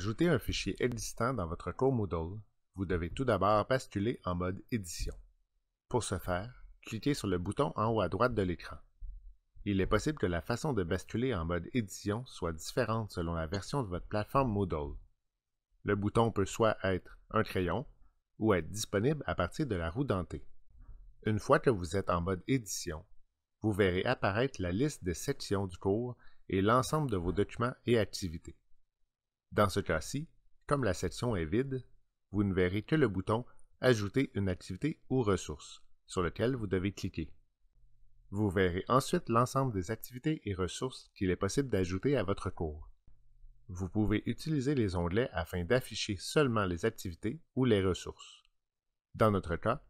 ajouter un fichier existant dans votre cours Moodle, vous devez tout d'abord basculer en mode Édition. Pour ce faire, cliquez sur le bouton en haut à droite de l'écran. Il est possible que la façon de basculer en mode Édition soit différente selon la version de votre plateforme Moodle. Le bouton peut soit être un crayon ou être disponible à partir de la roue dentée. Une fois que vous êtes en mode Édition, vous verrez apparaître la liste des sections du cours et l'ensemble de vos documents et activités. Dans ce cas-ci, comme la section est vide, vous ne verrez que le bouton Ajouter une activité ou ressource sur lequel vous devez cliquer. Vous verrez ensuite l'ensemble des activités et ressources qu'il est possible d'ajouter à votre cours. Vous pouvez utiliser les onglets afin d'afficher seulement les activités ou les ressources. Dans notre cas,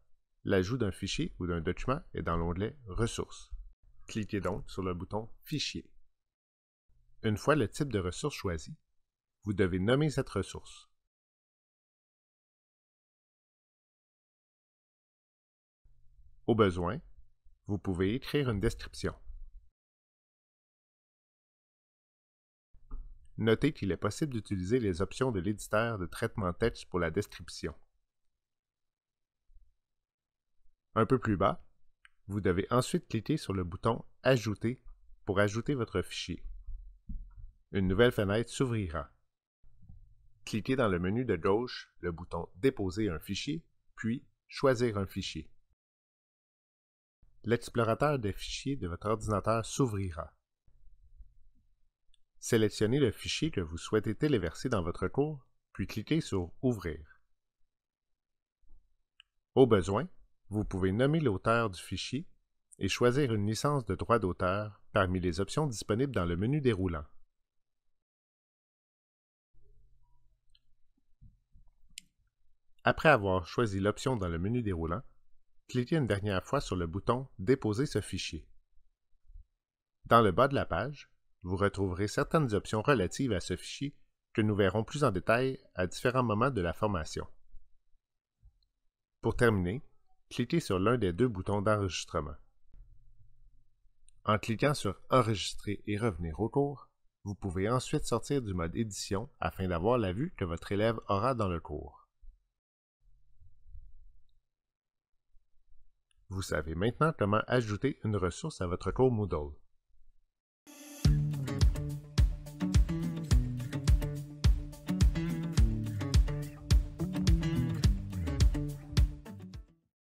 l'ajout d'un fichier ou d'un document est dans l'onglet Ressources. Cliquez donc sur le bouton Fichier. Une fois le type de ressource choisi, vous devez nommer cette ressource. Au besoin, vous pouvez écrire une description. Notez qu'il est possible d'utiliser les options de l'éditeur de traitement texte pour la description. Un peu plus bas, vous devez ensuite cliquer sur le bouton Ajouter pour ajouter votre fichier. Une nouvelle fenêtre s'ouvrira. Cliquez dans le menu de gauche le bouton Déposer un fichier, puis Choisir un fichier. L'explorateur des fichiers de votre ordinateur s'ouvrira. Sélectionnez le fichier que vous souhaitez téléverser dans votre cours, puis cliquez sur Ouvrir. Au besoin, vous pouvez nommer l'auteur du fichier et choisir une licence de droit d'auteur parmi les options disponibles dans le menu déroulant. Après avoir choisi l'option dans le menu déroulant, cliquez une dernière fois sur le bouton Déposer ce fichier. Dans le bas de la page, vous retrouverez certaines options relatives à ce fichier que nous verrons plus en détail à différents moments de la formation. Pour terminer, cliquez sur l'un des deux boutons d'enregistrement. En cliquant sur Enregistrer et revenir au cours, vous pouvez ensuite sortir du mode Édition afin d'avoir la vue que votre élève aura dans le cours. Vous savez maintenant comment ajouter une ressource à votre cours Moodle.